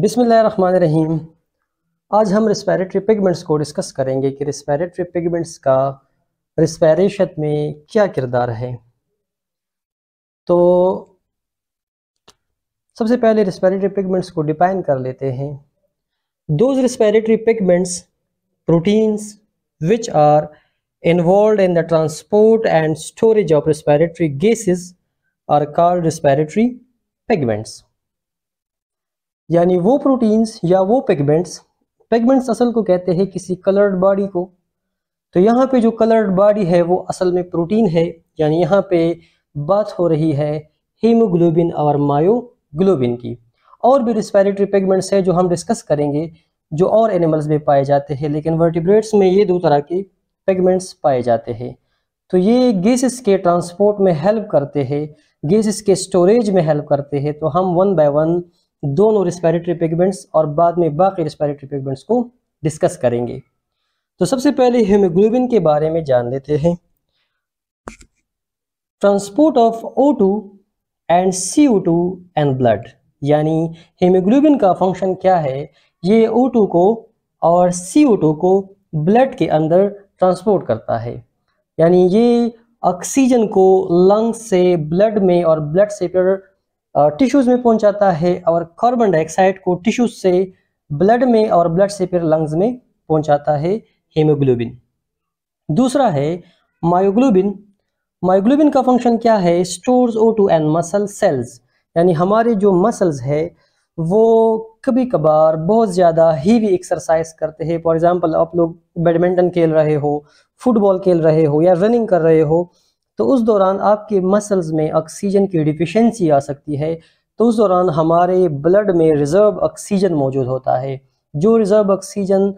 बिसमीम आज हम रिस्पेरेटरी पिगमेंट्स को डिस्कस करेंगे कि रिस्पेरेटरी पिगमेंट्स का रिस्पेरेशन में क्या किरदार है तो सबसे पहले रिस्पेरेटरी पिगमेंट्स को डिफाइन कर लेते हैं those respiratory pigments proteins which are involved in the transport and storage of respiratory gases are called respiratory pigments यानी वो प्रोटीन्स या वो पिगमेंट्स पिगमेंट्स असल को कहते हैं किसी कलर्ड बॉडी को तो यहाँ पे जो कलर्ड बॉडी है वो असल में प्रोटीन है यानी यहाँ पे बात हो रही है हीमोग्लोबिन और मायोग्लोबिन की और भी रिस्पायरेटरी पिगमेंट्स है जो हम डिस्कस करेंगे जो और एनिमल्स में पाए जाते हैं लेकिन वर्टिब्रेट्स में ये दो तरह के पिगमेंट्स पाए जाते हैं तो ये गैसेस के ट्रांसपोर्ट में हेल्प करते हैं गैसेस के स्टोरेज में हेल्प करते हैं तो हम वन बाय वन दोनों रिस्पायरेटरी पिगमेंट्स और बाद में बाकी रिस्पायरेटरी पिगमेंट्स को डिस्कस करेंगे तो सबसे पहले हीमोग्लोबिन के बारे में जान लेते हैं transport of O two and C O two and blood यानी हीमोग्लोबिन का फंक्शन क्या है ये ओ टू को और सी ओ टू को ब्लड के अंदर ट्रांसपोर्ट करता है यानी ये ऑक्सीजन को लंग्स से ब्लड में और ब्लड से टिश्यूज में पहुंचाता है और कार्बन डाइऑक्साइड को टिश्यूज से ब्लड में और ब्लड से फिर लंग्स में पहुंचाता है हेमोग्लोबिन दूसरा है मायोग्लोबिन मायोग्लोबिन का फंक्शन क्या है stores O two and muscle cells यानी हमारे जो मसल्स है वो कभी कभार बहुत ज़्यादा हीवी एक्सरसाइज करते हैं फॉर एग्जांपल आप लोग बैडमिंटन खेल रहे हो फुटबॉल खेल रहे हो या रनिंग कर रहे हो तो उस दौरान आपके मसल्स में ऑक्सीजन की डिफिशेंसी आ सकती है तो उस दौरान हमारे ब्लड में रिज़र्व ऑक्सीजन मौजूद होता है जो रिज़र्व ऑक्सीजन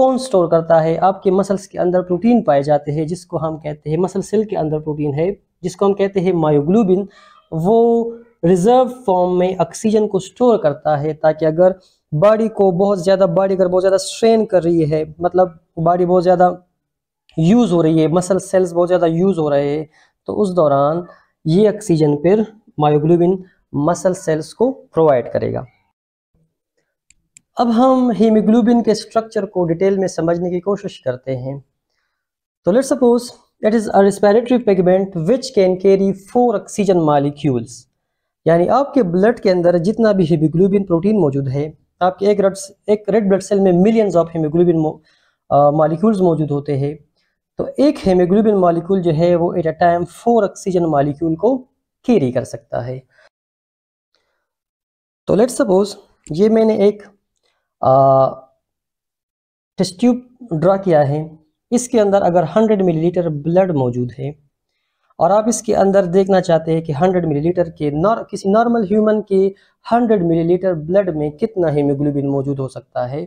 कौन स्टोर करता है आपके मसल्स के अंदर प्रोटीन पाए जाते हैं जिसको हम कहते हैं मसल सेल के अंदर प्रोटीन है जिसको हम कहते हैं मायोग्लोबिन वो रिज़र्व फॉर्म में ऑक्सीजन को स्टोर करता है ताकि अगर बॉडी को बहुत ज़्यादा बॉडी अगर बहुत ज़्यादा स्ट्रेन कर रही है मतलब बॉडी बहुत ज़्यादा यूज़ हो रही है मसल सेल्स बहुत ज़्यादा यूज़ हो रहे हैं तो उस दौरान ये ऑक्सीजन फिर मायोग्लोबिन मसल सेल्स को प्रोवाइड करेगा अब हम हीमोग्लोबिन के स्ट्रक्चर को डिटेल में समझने की कोशिश करते हैं तो let suppose it is a respiratory pigment which can carry four oxygen molecules यानी आपके ब्लड के अंदर जितना भी हीमोग्लोबिन प्रोटीन मौजूद है आपके एक रेड एक रेड ब्लड सेल में मिलियंस ऑफ हीमोग्लोबिन मालिक्यूल्स मौजूद होते हैं तो एक हेमोग्लोबिन मालिक्यूल जो है वो at a time four oxygen molecule को कैरी कर सकता है तो लेट सपोज ये मैंने एक टेस्ट ट्यूब ड्रा किया है इसके अंदर अगर 100 मिलीलीटर ब्लड मौजूद है और आप इसके अंदर देखना चाहते हैं कि 100 मिलीलीटर के नॉर किसी नॉर्मल ह्यूमन के 100 मिलीलीटर ब्लड में कितना हीमोग्लोबिन मौजूद हो सकता है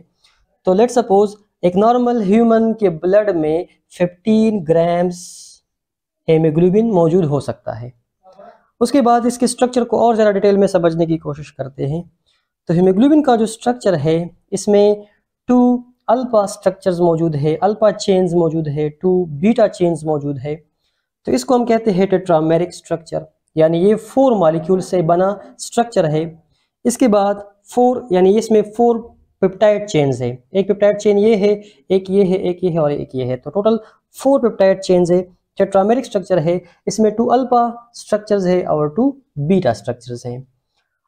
तो लेट सपोज एक नॉर्मल ह्यूमन के ब्लड में 15 ग्राम्स हेमोग्लोबिन मौजूद हो सकता है उसके बाद इसके स्ट्रक्चर को और ज़्यादा डिटेल में समझने की कोशिश करते हैं तो हेमोग्लोबिन का जो स्ट्रक्चर है इसमें टू अल्फा स्ट्रक्चर्स मौजूद है अल्फा चेन्स मौजूद है टू बीटा चेन्स मौजूद है तो इसको हम कहते हैं टेट्रामेरिक स्ट्रक्चर यानी ये फोर मालिक्यूल से बना स्ट्रक्चर है इसके बाद फोर यानी इसमें फोर पिप्टाइड चेन्स है एक पिप्टाइड चेन ये है एक ये है एक ये है और एक ये है तो टोटल फोर पिप्टाइड चेन्स है टेट्रामेरिक स्ट्रक्चर है इसमें टू अल्पा स्ट्रक्चर्स है और टू बीटा स्ट्रक्चर्स है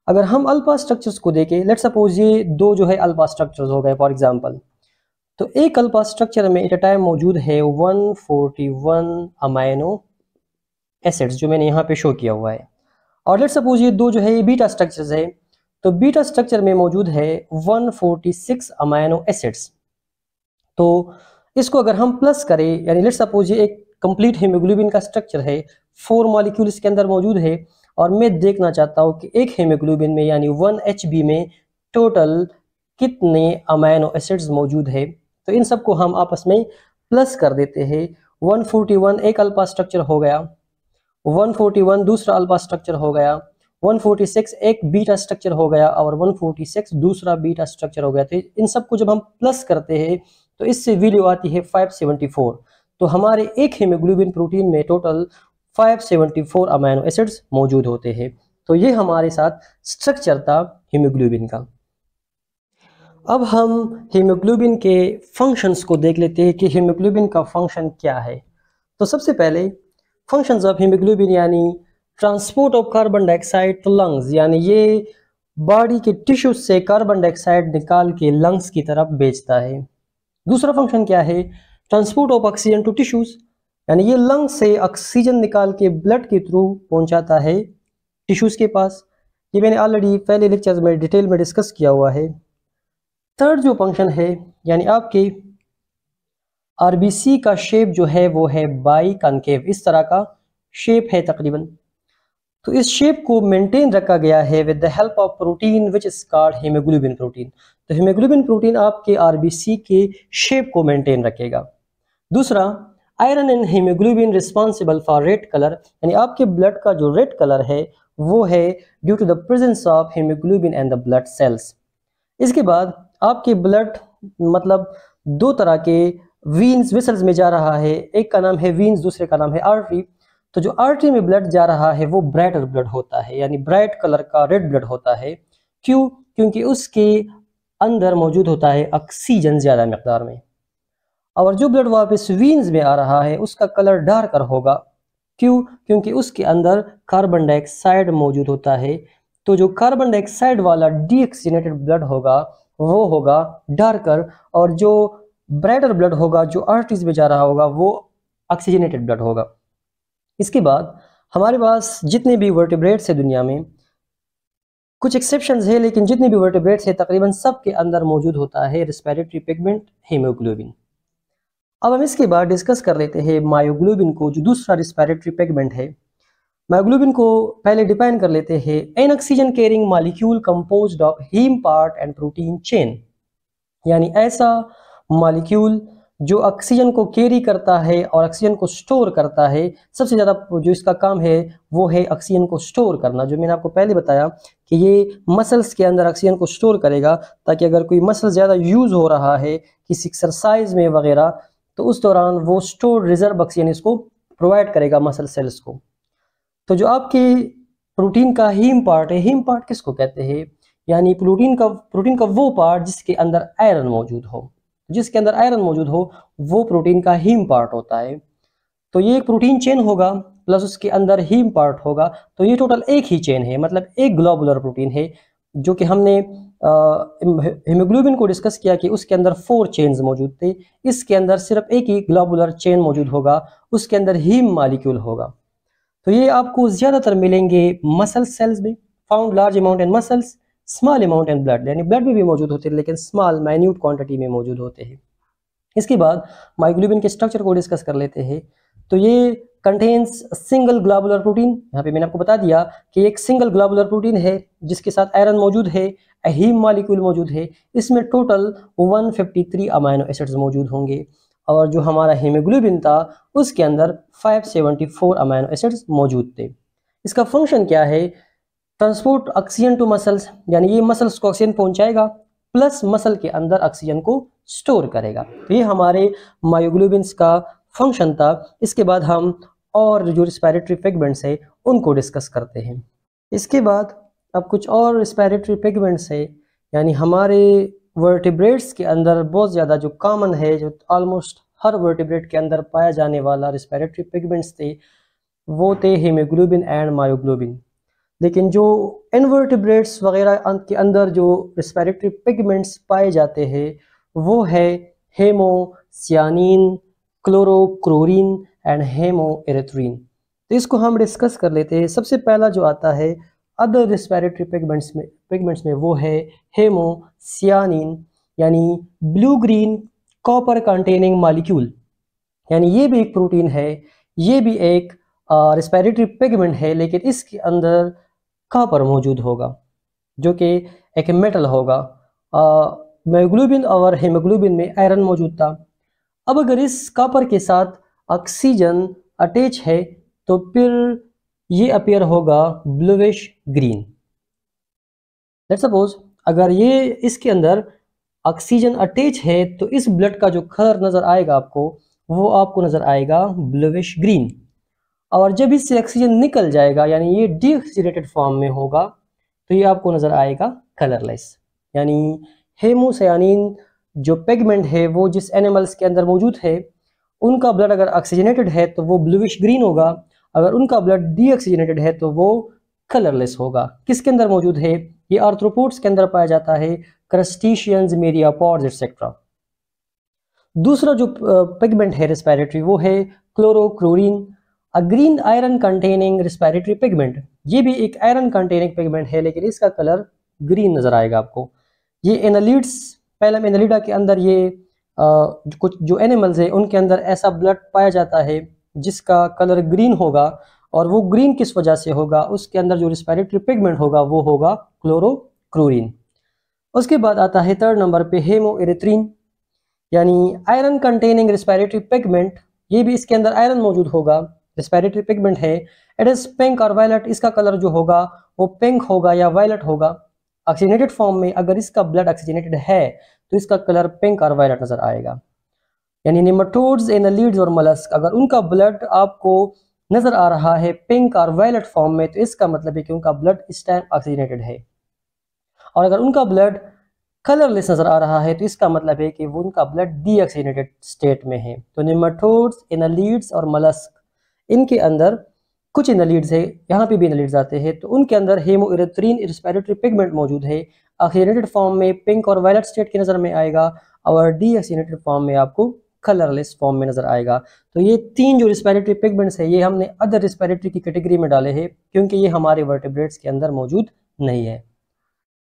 अगर हम अल्पा स्ट्रक्चर्स को देखें लेट सपोज ये दो जो है अल्पा स्ट्रक्चर्स हो गए फॉर एग्जाम्पल तो एक अल्पा स्ट्रक्चर में एट टाइम मौजूद है वन अमाइनो एसिड्स जो मैंने यहाँ पे शो किया हुआ है और लेट सपोज ये दो जो है ये बीटा स्ट्रक्चर्स है तो बीटा स्ट्रक्चर में मौजूद है 146 अमाइनो एसिड्स तो इसको अगर हम प्लस करें यानी लेट सपोज ये एक कंप्लीट हेमोग्लोबिन का स्ट्रक्चर है फोर मॉलिक्यूल इसके अंदर मौजूद है और मैं देखना चाहता हूँ कि एक हेमोग्लोबिन में यानी वन एच में टोटल कितने अमाइनो एसिड्स मौजूद है तो इन सबको हम आपस में प्लस कर देते हैं 141 एक अल्पा स्ट्रक्चर हो गया 141 दूसरा अल्पा स्ट्रक्चर हो गया 146 एक बीटा स्ट्रक्चर हो गया और 146 दूसरा बीटा स्ट्रक्चर हो गया तो इन सबको जब हम प्लस करते हैं तो इससे वैल्यू आती है 574 तो हमारे एक हीमोग्लोबिन प्रोटीन में टोटल 574 अमाइनो एसिड्स मौजूद होते हैं तो ये हमारे साथ स्ट्रक्चर था हीमोग्लोबिन का अब हम हीमोग्लोबिन के फंक्शंस को देख लेते हैं कि हीमोग्लोबिन का फंक्शन क्या है तो सबसे पहले फंक्शंस ऑफ हीमोग्लोबिन यानी transport of carbon dioxide to lungs यानी ये बॉडी के टिश्यू से कार्बन डाइऑक्साइड निकाल के लंग्स की तरफ बेचता है दूसरा फंक्शन क्या है transport of oxygen to tissues यानी ये लंग से ऑक्सीजन निकाल के ब्लड के थ्रू पहुंचाता है टिश्यूज के पास ये मैंने ऑलरेडी पहले लेक्चर्स में डिटेल में डिस्कस किया हुआ है थर्ड जो फंक्शन है यानी आपके आरबीसी का शेप जो है वो है बाई कॉन्केव इस तरह का शेप है तकरीबन तो इस शेप को मेंटेन रखा गया है with the help of protein which is called haemoglobin protein तो हेमोग्लोबिन प्रोटीन आपके आरबीसी के शेप को मेंटेन रखेगा दूसरा iron and haemoglobin responsible for red colour यानी आपके ब्लड का जो रेड कलर है वो है due to the presence of haemoglobin and the blood cells इसके बाद आपके ब्लड मतलब दो तरह के वीन्स विसल्स में जा रहा है एक का नाम है वीन्स दूसरे का नाम है आर्टरी तो जो आर्टरी में ब्लड जा रहा है वो ब्राइट ब्लड होता है यानी ब्राइट कलर का रेड ब्लड होता है क्यों क्योंकि उसके अंदर मौजूद होता है ऑक्सीजन ज़्यादा मकदार में और जो ब्लड वापस वीन्स में आ रहा है उसका कलर डार्कर होगा क्यों क्योंकि उसके अंदर कार्बन डाइऑक्साइड मौजूद होता है तो जो कार्बन डाइऑक्साइड वाला डीऑक्सीजनेटेड ब्लड होगा वो होगा डार्कर और जो ब्राइटर ब्लड होगा जो आर्टरीज में जा रहा होगा वो ऑक्सीजनेटेड ब्लड होगा इसके बाद हमारे पास जितने भी वर्टिब्रेट्स है दुनिया में कुछ एक्सेप्शन है लेकिन जितने भी वर्टिब्रेट्स है तकरीबन सब के अंदर मौजूद होता है रिस्पेरेटरी पिगमेंट हेमोग्लोबिन अब हम इसके बाद डिस्कस कर लेते हैं मायोग्लोबिन को जो दूसरा रिस्पेरेटरी पिगमेंट है मायोग्लोबिन को पहले डिपेंड कर लेते हैं an oxygen carrying molecule compose of haem part and protein chain यानी ऐसा मालिक्यूल जो ऑक्सीजन को कैरी करता है और ऑक्सीजन को स्टोर करता है सबसे ज़्यादा जो इसका काम है वो है ऑक्सीजन को स्टोर करना जो मैंने आपको पहले बताया कि ये मसल्स के अंदर ऑक्सीजन को स्टोर करेगा ताकि अगर कोई मसल ज़्यादा यूज़ हो रहा है किसी एक्सरसाइज में वगैरह तो उस दौरान वो स्टोर रिजर्व ऑक्सीजन इसको प्रोवाइड करेगा मसल सेल्स को तो जो आपकी प्रोटीन का हीम पार्ट है हीम पार्ट किसको कहते हैं यानी प्रोटीन का प्रोटीन का वो पार्ट जिसके अंदर आयरन मौजूद हो जिसके अंदर आयरन मौजूद हो वो प्रोटीन का हीम पार्ट होता है तो ये एक प्रोटीन चेन होगा प्लस उसके अंदर हीम पार्ट होगा तो ये टोटल एक ही चेन है मतलब एक ग्लोबुलर प्रोटीन है जो कि हमने हीमोग्लोबिन को डिस्कस किया कि उसके अंदर फोर चेन्स मौजूद थे इसके अंदर सिर्फ एक ही ग्लोबुलर चेन मौजूद होगा उसके अंदर हीम मालिक्यूल होगा तो ये आपको ज़्यादातर मिलेंगे मसल सेल्स में found large amount in muscles small amount and blood यानी ब्लड में भी मौजूद होते हैं लेकिन स्मॉल माइन्यूट क्वांटिटी में मौजूद होते हैं इसके बाद माइग्लोबिन के स्ट्रक्चर को डिस्कस कर लेते हैं तो ये कंटेन्स सिंगल ग्लोबुलर प्रोटीन यहाँ पे मैंने आपको बता दिया कि एक सिंगल ग्लोबुलर प्रोटीन है जिसके साथ आयरन मौजूद है अहीम मालिक्यूल मौजूद है इसमें टोटल 153 अमाइनो एसिड्स मौजूद होंगे और जो हमारा हीमोग्लोबिन था उसके अंदर 574 अमाइनो एसिड्स मौजूद थे इसका फंक्शन क्या है ट्रांसपोर्ट ऑक्सीजन टू मसल्स यानी ये मसल्स को ऑक्सीजन पहुंचाएगा प्लस मसल के अंदर ऑक्सीजन को स्टोर करेगा तो ये हमारे मायोग्लोबिन का फंक्शन था इसके बाद हम और जो रिस्पायरेटरी फेगमेंट्स है उनको डिस्कस करते हैं इसके बाद अब कुछ और रिस्पायरेटरी फेगमेंट्स है यानी हमारे वर्टिब्रेट्स के अंदर बहुत ज़्यादा जो कॉमन है जो ऑलमोस्ट हर वर्टिब्रेट के अंदर पाया जाने वाला रिस्पायरेटरी पिगमेंट्स थे वो थे हेमोग्लोबिन एंड मायोग्लोबिन लेकिन जो इनवर्टिब्रेट्स वगैरह के अंदर जो रिस्पेरेटरी पिगमेंट्स पाए जाते हैं वो है हेमोसियानिन क्लोरोक्रोरिन एंड हेमोएरेथ्रीन तो इसको हम डिस्कस कर लेते हैं सबसे पहला जो आता है अदर रिस्पेरेटरी पिगमेंट्स में पिगमेंट्स में वो है हेमोसियानिन यानी blue green copper containing molecule यानी ये भी एक प्रोटीन है ये भी एक रिस्पेरेटरी पिगमेंट है लेकिन इसके अंदर कहाँ पर मौजूद होगा जो कि एक मेटल होगा मेगलोबिन और हेमोग्लोबिन में आयरन मौजूद था अब अगर इस कापर के साथ ऑक्सीजन अटैच है तो फिर ये अपेयर होगा ब्लूश ग्रीन लेट सपोज अगर ये इसके अंदर ऑक्सीजन अटैच है तो इस ब्लड का जो कलर नज़र आएगा आपको वो आपको नज़र आएगा ब्लूविश ग्रीन और जब इससे ऑक्सीजन निकल जाएगा यानी ये डीऑक्सीजनेटेड फॉर्म में होगा तो ये आपको नज़र आएगा कलरलेस यानी हेमोसयानिन जो पेगमेंट है वो जिस एनिमल्स के अंदर मौजूद है उनका ब्लड अगर ऑक्सीजनेटेड है तो वो ब्लूविश ग्रीन होगा अगर उनका ब्लड डीऑक्सीजनेटेड है तो वो कलरलेस होगा किसके अंदर मौजूद है ये आर्थ्रोपोड्स के अंदर पाया जाता है क्रस्टिशियंस पॉड्स एक्सेट्रा दूसरा जो पिगमेंट है रेस्पिरेटरी वो है chlorocruorin a green iron containing respiratory pigment ये भी एक आयरन कंटेनिंग पिगमेंट है लेकिन इसका कलर ग्रीन नज़र आएगा आपको ये एनालिड्स पैलम एनालिडा के अंदर ये आ, कुछ जो एनिमल्स है उनके अंदर ऐसा ब्लड पाया जाता है जिसका कलर ग्रीन होगा और वो ग्रीन किस वजह से होगा उसके अंदर जो रिस्पायरेटरी पिगमेंट होगा वो होगा क्लोरोक्रोरिन उसके बाद आता है थर्ड नंबर पे हेमोएरिथ्रीन यानी आयरन कंटेनिंग रिस्पायरेटरी पिगमेंट ये भी इसके अंदर आयरन मौजूद होगा रिस्पेरेटरी पिगमेंट है इट इज पिंक और वायलट इसका कलर जो होगा वो पिंक होगा या वायलट होगा ऑक्सीजनेटेड फॉर्म में अगर इसका ब्लड ऑक्सीजनेटेड है तो इसका कलर पिंक और वायलट नजर आएगा यानी निमटोड्स इन लीड्स और मलस्क अगर उनका ब्लड आपको नजर आ रहा है पिंक और वायलट फॉर्म में तो इसका मतलब है कि उनका ब्लड इस टाइम ऑक्सीजनेटेड है और अगर उनका ब्लड कलरलेस नजर आ रहा है तो इसका मतलब है कि वो उनका ब्लड डीऑक्सीजनेटेड स्टेट में है तो निमटोड्स लीड्स और मलस्क इनके अंदर कुछ नलीड्स है यहाँ पे भी नलीड्स आते हैं तो उनके अंदर इरेथ्रीन रिस्पायरेटरी पिगमेंट मौजूद है ऑक्सीनेटेड फॉर्म में पिंक और वायलट स्टेट की नज़र में आएगा और डी ऑक्सीनेटेड फॉर्म में आपको कलरलेस फॉर्म में नज़र आएगा तो ये तीन जो रिस्पायरेटरी पिगमेंट्स है ये हमने अदर रिस्पायरेटरी की कैटेगरी में डाले हैं क्योंकि ये हमारे वर्टिब्रेट्स के अंदर मौजूद नहीं है